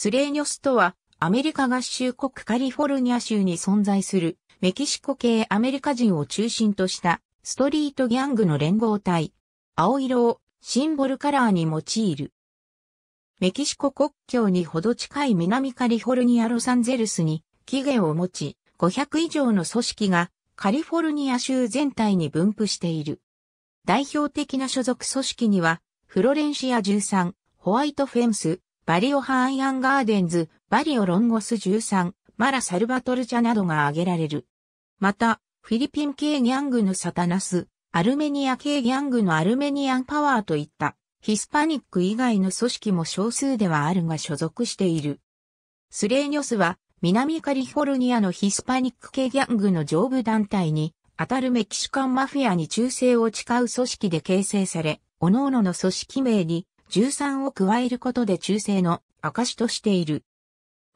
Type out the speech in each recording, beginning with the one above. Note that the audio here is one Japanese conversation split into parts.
スレーニョスとは、アメリカ合衆国カリフォルニア州に存在する、メキシコ系アメリカ人を中心とした、ストリートギャングの連合体。青色をシンボルカラーに用いる。メキシコ国境にほど近い南カリフォルニアロサンゼルスに起源を持ち、500以上の組織がカリフォルニア州全体に分布している。代表的な所属組織には、フロレンシア13、ホワイトフェンス、バリオハーイアンガーデンズ、バリオロンゴス13、マラ・サルバトルチャなどが挙げられる。また、フィリピン系ギャングのサタナス、アルメニア系ギャングのアルメニアンパワーといった、ヒスパニック以外の組織も少数ではあるが所属している。スレーニョスは、南カリフォルニアのヒスパニック系ギャングの上部団体に、当たるメキシカンマフィアに忠誠を誓う組織で形成され、各々の組織名に13を加えることで中世の証としている。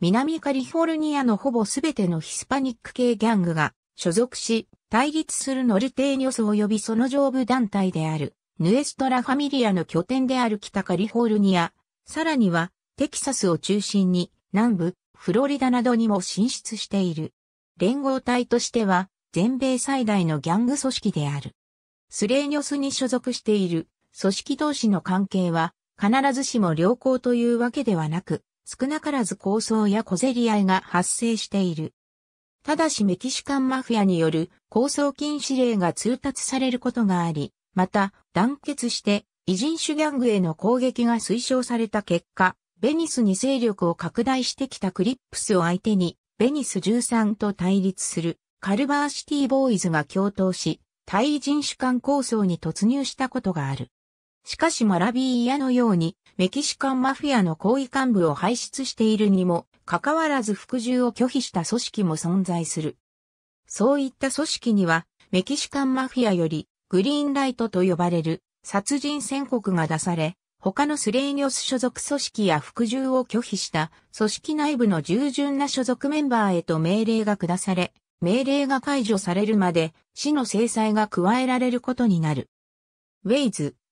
南カリフォルニアのほぼすべてのヒスパニック系ギャングが所属し、対立するノルテーニョス及びその上部団体である、ヌエストラファミリアの拠点である北カリフォルニア、さらにはテキサスを中心に南部、フロリダなどにも進出している。連合体としては全米最大のギャング組織である。スレーニョスに所属している組織同士の関係は必ずしも良好というわけではなく、少なからず抗争や小競り合いが発生している。ただしメキシカンマフィアによる抗争禁止令が通達されることがあり、また団結して異人種ギャングへの攻撃が推奨された結果、ベニスに勢力を拡大してきたクリップスを相手に、ベニス13と対立するカルバーシティボーイズが共闘し、対異人種間抗争に突入したことがある。しかしマラビーヤのように、メキシカンマフィアの高位幹部を輩出しているにも、かかわらず服従を拒否した組織も存在する。そういった組織には、メキシカンマフィアより、グリーンライトと呼ばれる、殺人宣告が出され、他のスレーニョス所属組織や服従を拒否した組織内部の従順な所属メンバーへと命令が下され、命令が解除されるまで死の制裁が加えられることになる。ウェイズ、